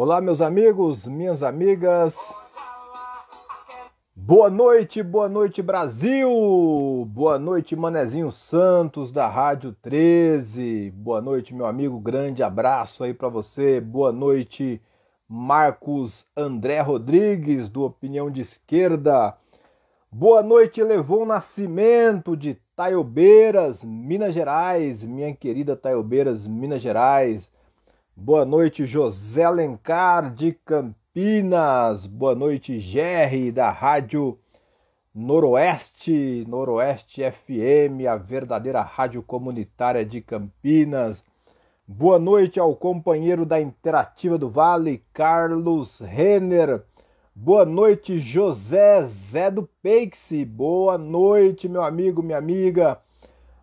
Olá, meus amigos, minhas amigas. Boa noite, boa noite, Brasil! Boa noite, Manezinho Santos da Rádio 13. Boa noite, meu amigo. Grande abraço aí para você. Boa noite, Marcos André Rodrigues, do Opinião de Esquerda. Boa noite, Levou Nascimento, de Taiobeiras, Minas Gerais. Minha querida Taiobeiras, Minas Gerais. Boa noite, José Alencar de Campinas. Boa noite, Gerry da Rádio Noroeste, Noroeste FM, a verdadeira rádio comunitária de Campinas. Boa noite ao companheiro da Interativa do Vale, Carlos Renner. Boa noite, José Zé do Peixe. Boa noite, meu amigo, minha amiga.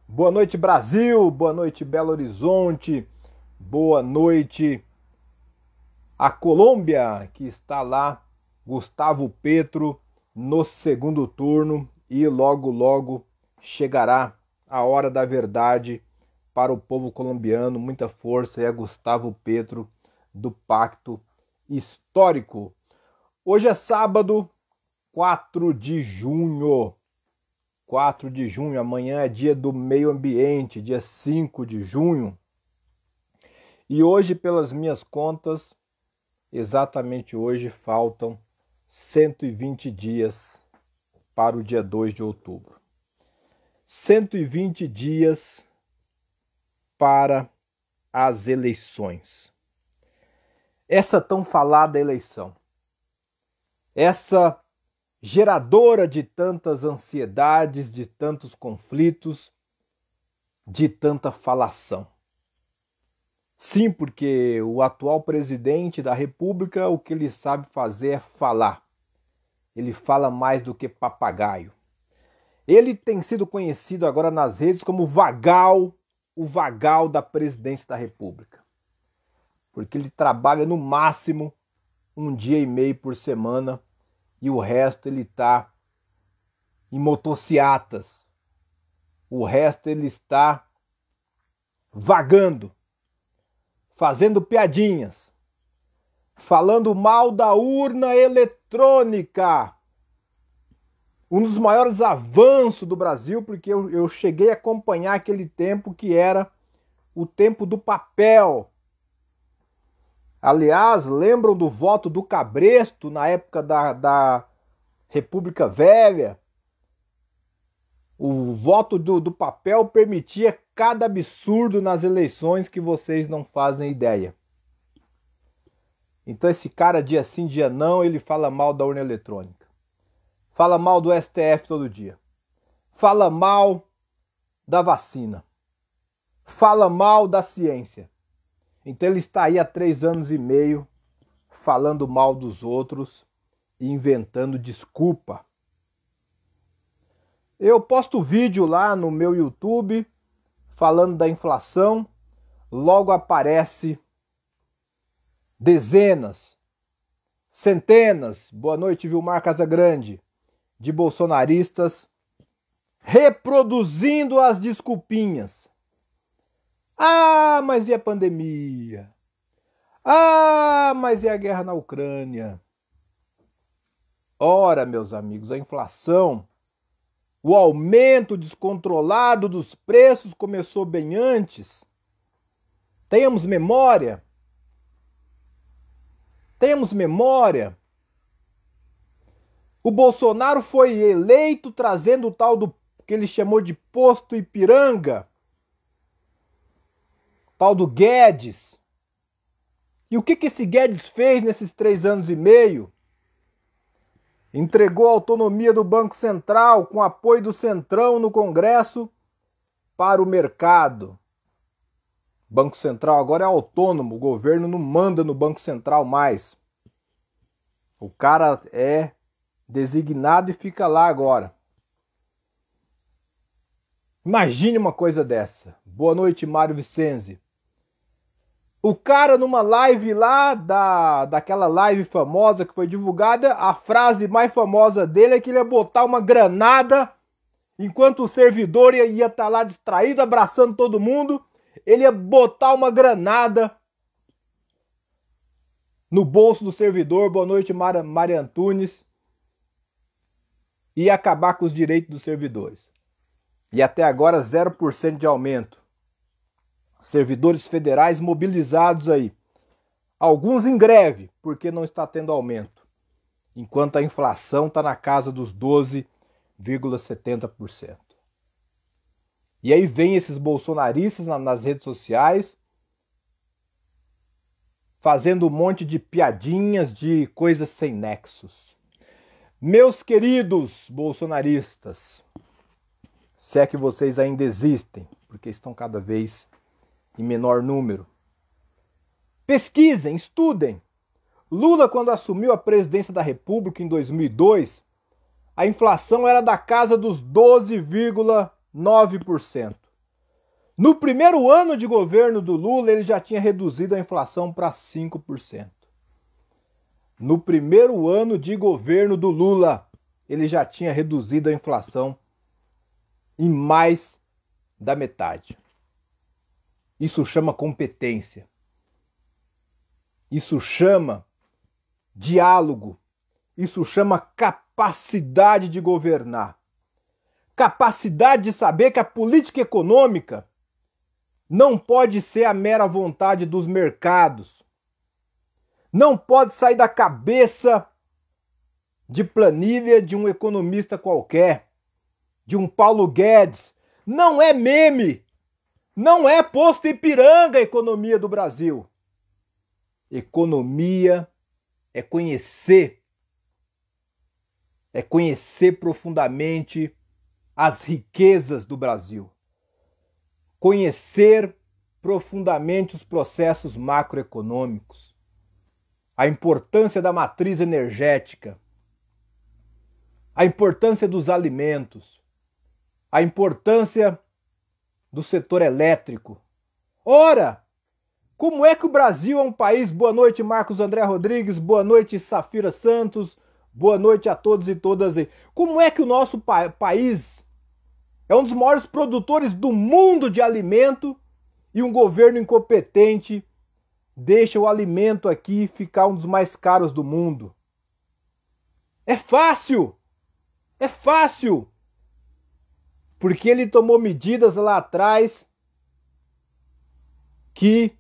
Boa noite, Brasil. Boa noite, Belo Horizonte boa noite à Colômbia, que está lá Gustavo Petro no segundo turno e logo logo chegará a hora da verdade para o povo colombiano. Muita força é Gustavo Petro do Pacto Histórico. Hoje é sábado, 4 de junho. 4 de junho, amanhã é dia do meio ambiente, dia 5 de junho. E hoje, pelas minhas contas, exatamente hoje faltam 120 dias para o dia 2 de outubro. 120 dias para as eleições. Essa tão falada eleição, essa geradora de tantas ansiedades, de tantos conflitos, de tanta falação. Sim, porque o atual presidente da República, o que ele sabe fazer é falar. Ele fala mais do que papagaio. Ele tem sido conhecido agora nas redes como vagal, o vagal da presidência da República. Porque ele trabalha no máximo um dia e meio por semana e o resto ele está em motociatas. O resto ele está vagando fazendo piadinhas, falando mal da urna eletrônica. Um dos maiores avanços do Brasil, porque eu, eu cheguei a acompanhar aquele tempo que era o tempo do papel. Aliás, lembram do voto do Cabresto na época da, da República Velha? O voto do, do papel permitia cada absurdo nas eleições que vocês não fazem ideia. Então esse cara dia sim, dia não, ele fala mal da urna eletrônica. Fala mal do STF todo dia. Fala mal da vacina. Fala mal da ciência. Então ele está aí há três anos e meio falando mal dos outros e inventando desculpa. Eu posto vídeo lá no meu YouTube falando da inflação, logo aparece dezenas, centenas, boa noite, Vilmar Casagrande, de bolsonaristas reproduzindo as desculpinhas. Ah, mas e a pandemia? Ah, mas e a guerra na Ucrânia? Ora, meus amigos, a inflação o aumento descontrolado dos preços começou bem antes. Temos memória. Temos memória. O Bolsonaro foi eleito trazendo o tal do que ele chamou de posto Ipiranga. Tal do Guedes. E o que, que esse Guedes fez nesses três anos e meio? entregou a autonomia do Banco Central com apoio do Centrão no Congresso para o mercado. O Banco Central agora é autônomo, o governo não manda no Banco Central mais. O cara é designado e fica lá agora. Imagine uma coisa dessa. Boa noite, Mário Vicenzi. O cara numa live lá, da, daquela live famosa que foi divulgada, a frase mais famosa dele é que ele ia botar uma granada enquanto o servidor ia estar tá lá distraído, abraçando todo mundo. Ele ia botar uma granada no bolso do servidor. Boa noite, Mara, Maria Antunes. E acabar com os direitos dos servidores. E até agora 0% de aumento servidores federais mobilizados aí. Alguns em greve, porque não está tendo aumento, enquanto a inflação está na casa dos 12,70%. E aí vem esses bolsonaristas nas redes sociais fazendo um monte de piadinhas de coisas sem nexos. Meus queridos bolsonaristas, se é que vocês ainda existem, porque estão cada vez em menor número. Pesquisem, estudem. Lula, quando assumiu a presidência da República em 2002, a inflação era da casa dos 12,9%. No primeiro ano de governo do Lula, ele já tinha reduzido a inflação para 5%. No primeiro ano de governo do Lula, ele já tinha reduzido a inflação em mais da metade. Isso chama competência. Isso chama diálogo. Isso chama capacidade de governar. Capacidade de saber que a política econômica não pode ser a mera vontade dos mercados. Não pode sair da cabeça de planilha de um economista qualquer, de um Paulo Guedes. Não é meme. Não é posto Ipiranga a economia do Brasil. Economia é conhecer, é conhecer profundamente as riquezas do Brasil, conhecer profundamente os processos macroeconômicos, a importância da matriz energética, a importância dos alimentos, a importância do setor elétrico. Ora, como é que o Brasil é um país? Boa noite, Marcos André Rodrigues, boa noite, Safira Santos, boa noite a todos e todas aí. Como é que o nosso pa país é um dos maiores produtores do mundo de alimento e um governo incompetente deixa o alimento aqui ficar um dos mais caros do mundo? É fácil! É fácil! porque ele tomou medidas lá atrás que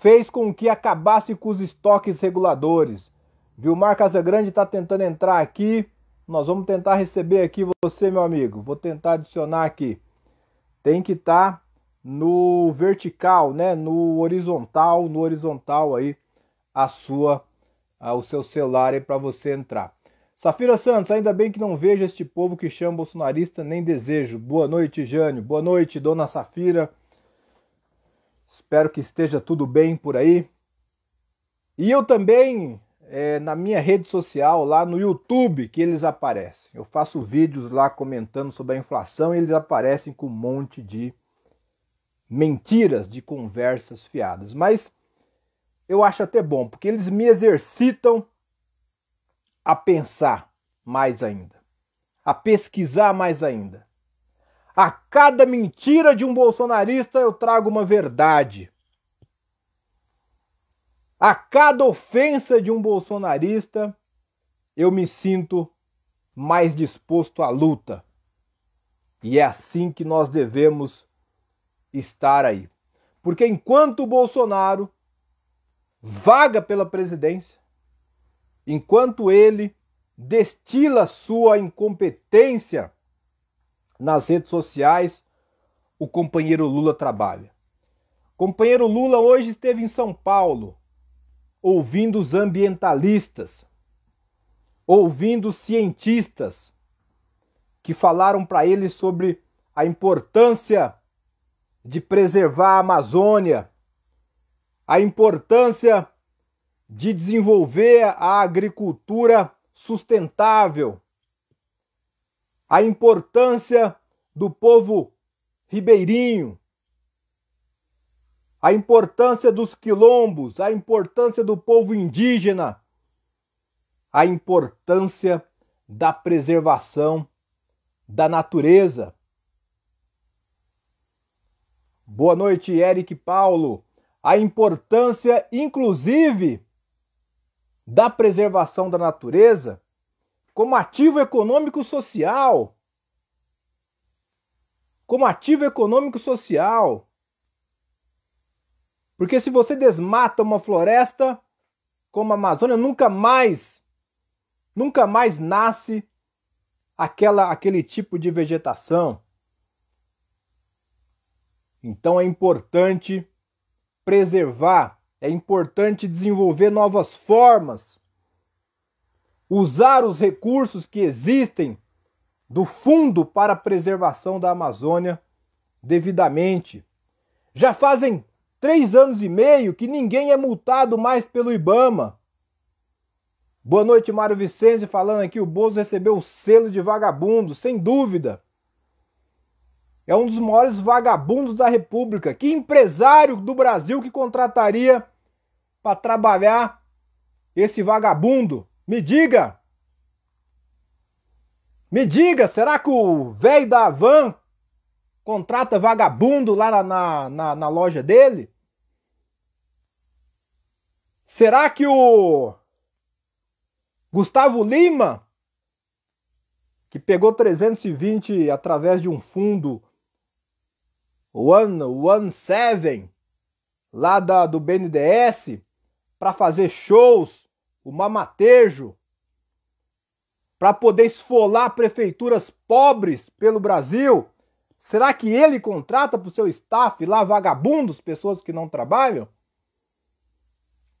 fez com que acabasse com os estoques reguladores. Vilmar Casagrande está tentando entrar aqui. Nós vamos tentar receber aqui você, meu amigo. Vou tentar adicionar aqui. Tem que estar tá no vertical, né? No horizontal, no horizontal aí a sua, a, o seu celular para você entrar. Safira Santos, ainda bem que não vejo este povo que chama bolsonarista nem desejo. Boa noite, Jânio. Boa noite, dona Safira. Espero que esteja tudo bem por aí. E eu também, é, na minha rede social, lá no YouTube, que eles aparecem. Eu faço vídeos lá comentando sobre a inflação e eles aparecem com um monte de mentiras, de conversas fiadas. Mas eu acho até bom, porque eles me exercitam a pensar mais ainda, a pesquisar mais ainda. A cada mentira de um bolsonarista eu trago uma verdade. A cada ofensa de um bolsonarista eu me sinto mais disposto à luta. E é assim que nós devemos estar aí. Porque enquanto o Bolsonaro vaga pela presidência, enquanto ele destila sua incompetência nas redes sociais, o companheiro Lula trabalha. companheiro Lula hoje esteve em São Paulo, ouvindo os ambientalistas, ouvindo os cientistas que falaram para ele sobre a importância de preservar a Amazônia, a importância de desenvolver a agricultura sustentável, a importância do povo ribeirinho, a importância dos quilombos, a importância do povo indígena, a importância da preservação da natureza. Boa noite, Eric Paulo. A importância, inclusive, da preservação da natureza como ativo econômico social. Como ativo econômico social. Porque se você desmata uma floresta como a Amazônia, nunca mais, nunca mais nasce aquela, aquele tipo de vegetação. Então é importante preservar é importante desenvolver novas formas, usar os recursos que existem do Fundo para a Preservação da Amazônia devidamente. Já fazem três anos e meio que ninguém é multado mais pelo Ibama. Boa noite, Mário Vicente, falando aqui. O Bozo recebeu o selo de vagabundo, sem dúvida é um dos maiores vagabundos da República. Que empresário do Brasil que contrataria para trabalhar esse vagabundo? Me diga! Me diga, será que o velho da Havan contrata vagabundo lá na, na, na, na loja dele? Será que o Gustavo Lima, que pegou 320 através de um fundo 117 lá da, do BNDS para fazer shows, o mamatejo, para poder esfolar prefeituras pobres pelo Brasil? Será que ele contrata para o seu staff lá vagabundos, pessoas que não trabalham?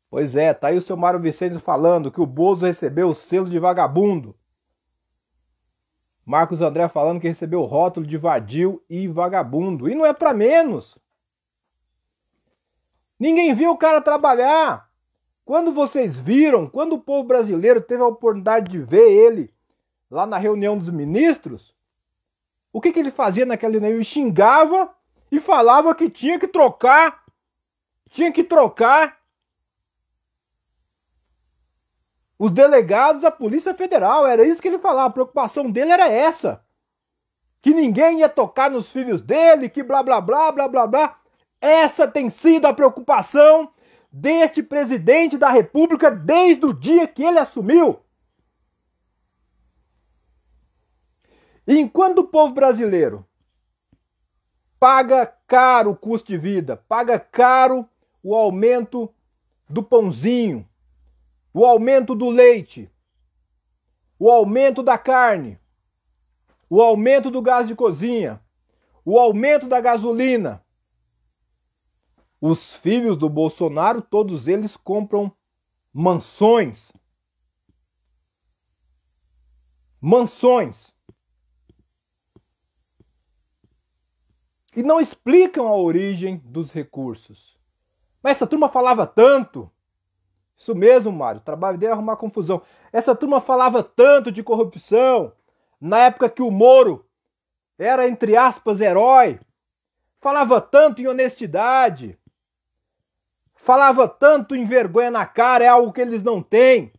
Pois é, tá aí o seu Mário Vicente falando que o Bozo recebeu o selo de vagabundo. Marcos André falando que recebeu o rótulo de vadio e vagabundo. E não é para menos. Ninguém viu o cara trabalhar. Quando vocês viram, quando o povo brasileiro teve a oportunidade de ver ele lá na reunião dos ministros, o que, que ele fazia naquela reunião? Ele xingava e falava que tinha que trocar. Tinha que trocar os delegados a Polícia Federal. Era isso que ele falava, a preocupação dele era essa. Que ninguém ia tocar nos filhos dele, que blá blá blá blá blá blá. Essa tem sido a preocupação deste presidente da República desde o dia que ele assumiu. E enquanto o povo brasileiro paga caro o custo de vida, paga caro o aumento do pãozinho, o aumento do leite, o aumento da carne, o aumento do gás de cozinha, o aumento da gasolina. Os filhos do Bolsonaro, todos eles compram mansões. Mansões. E não explicam a origem dos recursos. Mas essa turma falava tanto. Isso mesmo, Mário. O trabalho dele é arrumar confusão. Essa turma falava tanto de corrupção na época que o Moro era, entre aspas, herói. Falava tanto em honestidade. Falava tanto em vergonha na cara, é algo que eles não têm.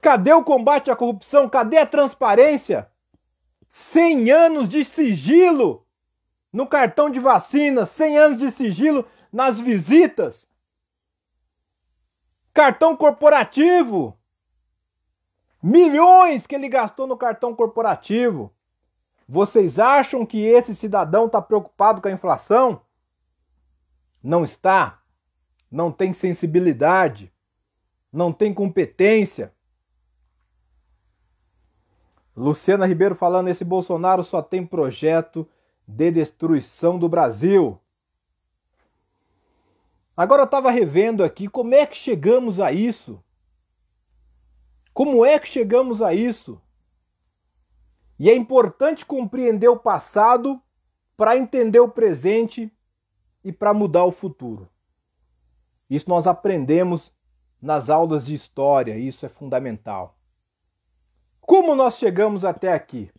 Cadê o combate à corrupção? Cadê a transparência? 100 anos de sigilo no cartão de vacina, 100 anos de sigilo nas visitas, cartão corporativo, milhões que ele gastou no cartão corporativo. Vocês acham que esse cidadão está preocupado com a inflação? Não está. Não tem sensibilidade. Não tem competência. Luciana Ribeiro falando: esse Bolsonaro só tem projeto de destruição do Brasil. Agora eu estava revendo aqui como é que chegamos a isso. Como é que chegamos a isso? E é importante compreender o passado para entender o presente e para mudar o futuro. Isso nós aprendemos nas aulas de história, isso é fundamental. Como nós chegamos até aqui?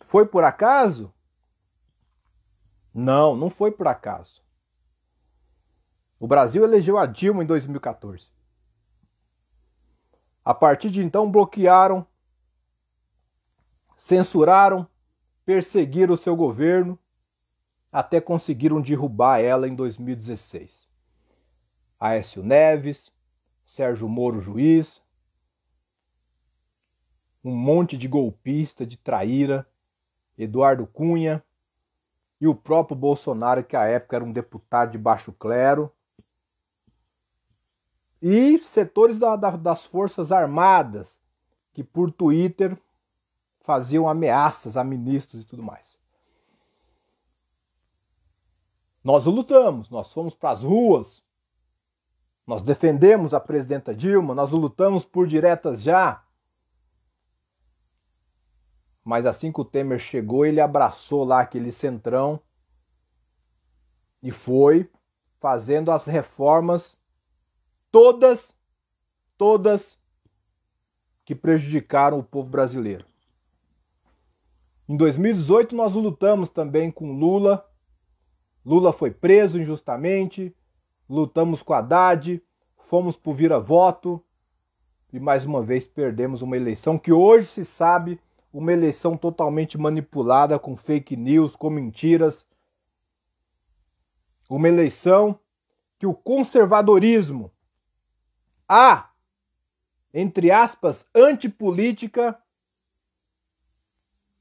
Foi por acaso? Não, não foi por acaso. O Brasil elegeu a Dilma em 2014. A partir de então, bloquearam, censuraram, perseguiram o seu governo, até conseguiram derrubar ela em 2016. Aécio Neves, Sérgio Moro juiz, um monte de golpista, de traíra, Eduardo Cunha e o próprio Bolsonaro, que à época era um deputado de baixo clero, e setores da, da, das Forças Armadas, que por Twitter faziam ameaças a ministros e tudo mais. Nós lutamos, nós fomos para as ruas, nós defendemos a presidenta Dilma, nós lutamos por diretas já. Mas assim que o Temer chegou, ele abraçou lá aquele centrão e foi fazendo as reformas todas, todas que prejudicaram o povo brasileiro. Em 2018 nós lutamos também com Lula. Lula foi preso injustamente, lutamos com Haddad, fomos por vira-voto e mais uma vez perdemos uma eleição que hoje se sabe uma eleição totalmente manipulada com fake news, com mentiras. Uma eleição que o conservadorismo a, entre aspas, antipolítica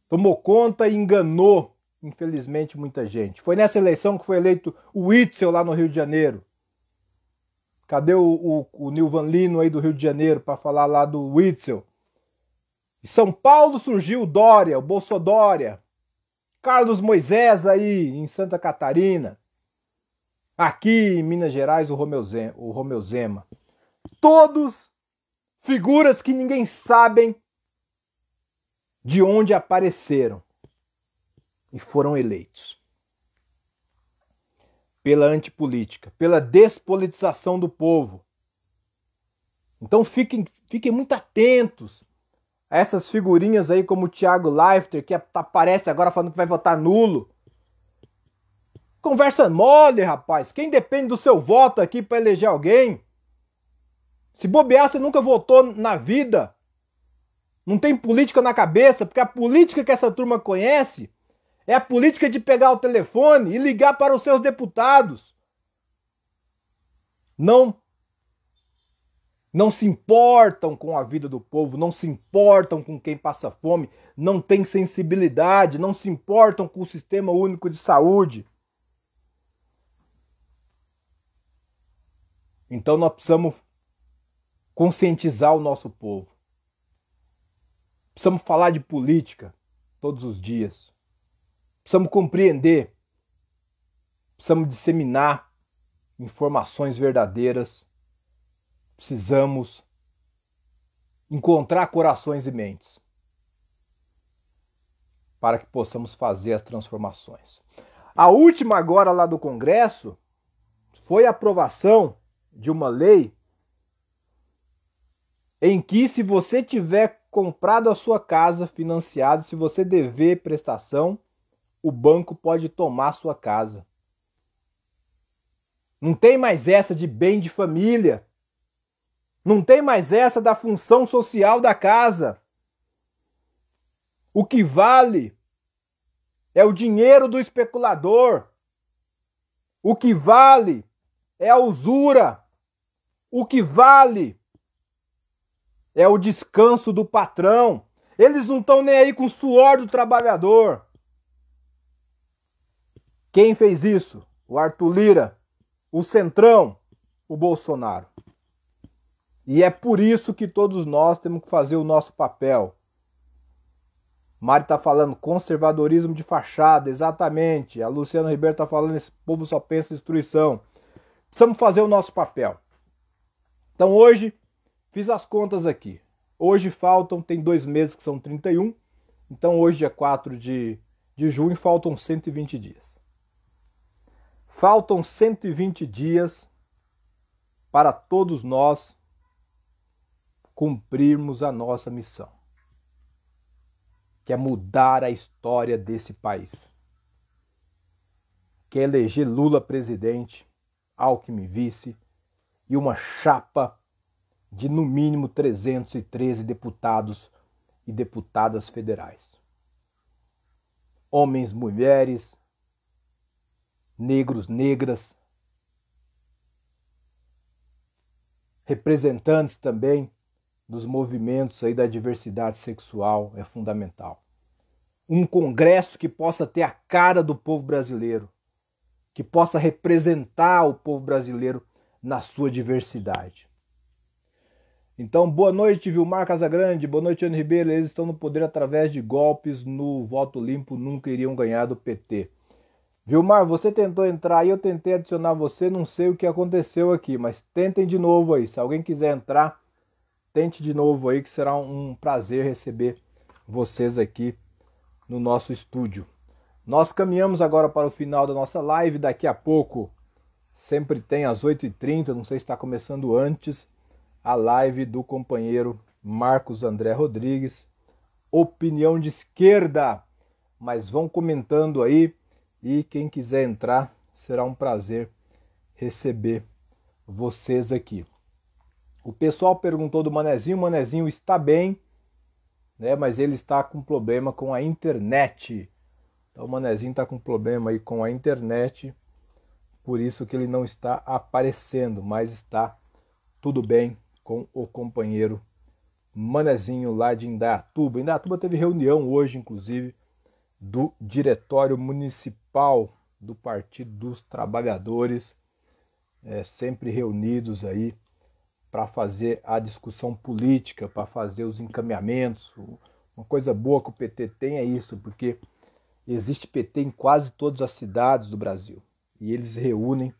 tomou conta e enganou, infelizmente, muita gente. Foi nessa eleição que foi eleito o Witzel lá no Rio de Janeiro. Cadê o, o, o Nilvan Lino aí do Rio de Janeiro para falar lá do Witzel? Em São Paulo surgiu o Dória, o Bolsodória. Carlos Moisés aí em Santa Catarina. Aqui em Minas Gerais, o O Romeu Zema. Todos figuras que ninguém sabe de onde apareceram e foram eleitos. Pela antipolítica, pela despolitização do povo. Então fiquem, fiquem muito atentos a essas figurinhas aí, como o Thiago Leifter, que aparece agora falando que vai votar nulo. Conversa mole, rapaz. Quem depende do seu voto aqui para eleger alguém se bobear, você nunca votou na vida. Não tem política na cabeça, porque a política que essa turma conhece é a política de pegar o telefone e ligar para os seus deputados. Não não se importam com a vida do povo, não se importam com quem passa fome, não tem sensibilidade, não se importam com o sistema único de saúde. Então nós precisamos conscientizar o nosso povo. Precisamos falar de política todos os dias. Precisamos compreender. Precisamos disseminar informações verdadeiras. Precisamos encontrar corações e mentes para que possamos fazer as transformações. A última agora lá do Congresso foi a aprovação de uma lei em que se você tiver comprado a sua casa, financiado, se você dever prestação, o banco pode tomar sua casa. Não tem mais essa de bem de família. Não tem mais essa da função social da casa. O que vale é o dinheiro do especulador. O que vale é a usura. O que vale é o descanso do patrão. Eles não estão nem aí com o suor do trabalhador. Quem fez isso? O Arthur Lira, o Centrão, o Bolsonaro. E é por isso que todos nós temos que fazer o nosso papel. Mari está falando conservadorismo de fachada, exatamente. A Luciana Ribeiro está falando esse povo só pensa em destruição. Precisamos fazer o nosso papel. Então hoje Fiz as contas aqui. Hoje faltam, tem dois meses que são 31, então hoje é 4 de, de junho, faltam 120 dias. Faltam 120 dias para todos nós cumprirmos a nossa missão, que é mudar a história desse país. Que é eleger Lula presidente, Alckmin vice e uma chapa de no mínimo 313 deputados e deputadas federais. Homens, mulheres, negros, negras, representantes também dos movimentos aí da diversidade sexual é fundamental. Um congresso que possa ter a cara do povo brasileiro, que possa representar o povo brasileiro na sua diversidade. Então, boa noite, Vilmar Casagrande, boa noite, Ana Ribeiro. Eles estão no poder através de golpes no voto limpo, nunca iriam ganhar do PT. Vilmar, você tentou entrar aí, eu tentei adicionar você, não sei o que aconteceu aqui, mas tentem de novo aí. Se alguém quiser entrar, tente de novo aí, que será um prazer receber vocês aqui no nosso estúdio. Nós caminhamos agora para o final da nossa live. Daqui a pouco, sempre tem às 8h30, não sei se está começando antes, a live do companheiro Marcos André Rodrigues, opinião de esquerda. Mas vão comentando aí e quem quiser entrar, será um prazer receber vocês aqui. O pessoal perguntou do Manezinho, o Manezinho está bem, né? Mas ele está com problema com a internet. Então o Manezinho está com problema aí com a internet, por isso que ele não está aparecendo, mas está tudo bem com o companheiro Manezinho lá de Indaiatuba. Indaiatuba teve reunião hoje, inclusive, do Diretório Municipal do Partido dos Trabalhadores, é, sempre reunidos aí para fazer a discussão política, para fazer os encaminhamentos. Uma coisa boa que o PT tem é isso, porque existe PT em quase todas as cidades do Brasil e eles reúnem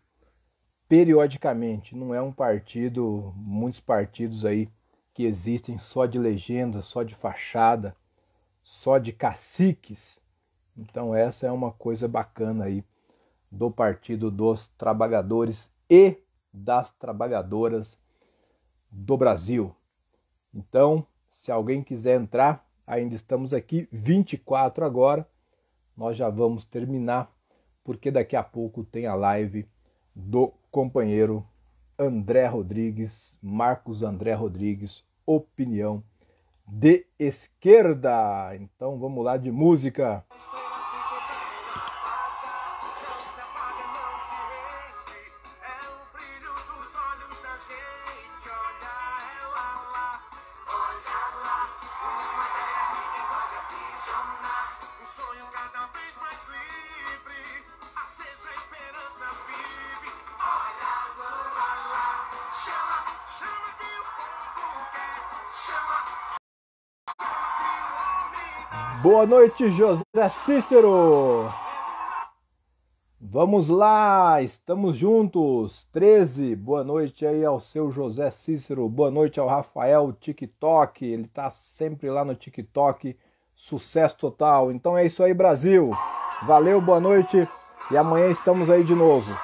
periodicamente. Não é um partido, muitos partidos aí que existem só de legenda, só de fachada, só de caciques. Então essa é uma coisa bacana aí do Partido dos Trabalhadores e das Trabalhadoras do Brasil. Então, se alguém quiser entrar, ainda estamos aqui 24 agora. Nós já vamos terminar porque daqui a pouco tem a live do companheiro André Rodrigues, Marcos André Rodrigues, opinião de esquerda. Então vamos lá de música. Boa noite, José Cícero. Vamos lá, estamos juntos. 13, boa noite aí ao seu José Cícero. Boa noite ao Rafael TikTok. Ele tá sempre lá no TikTok. Sucesso total. Então é isso aí, Brasil. Valeu, boa noite e amanhã estamos aí de novo.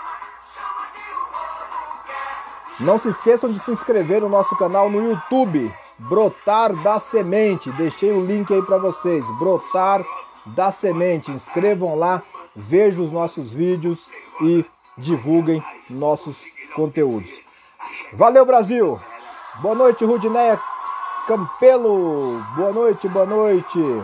Não se esqueçam de se inscrever no nosso canal no YouTube. Brotar da Semente. Deixei o link aí para vocês. Brotar da Semente. Inscrevam lá, vejam os nossos vídeos e divulguem nossos conteúdos. Valeu, Brasil! Boa noite, Rudineia Campelo. Boa noite, boa noite.